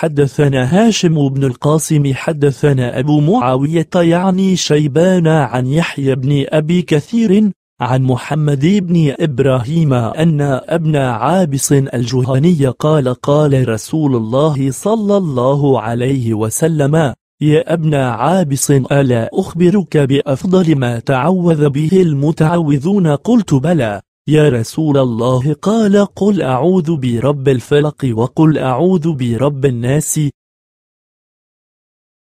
حدثنا هاشم بن القاسم حدثنا أبو معاوية يعني شيبان عن يحيى بن أبي كثير عن محمد بن إبراهيم أن ابن عابس الجهني قال قال رسول الله صلى الله عليه وسلم يا ابن عابس ألا أخبرك بأفضل ما تعوذ به المتعوذون قلت بلى يا رسول الله قال قل أعوذ برب الفلق وقل أعوذ برب الناس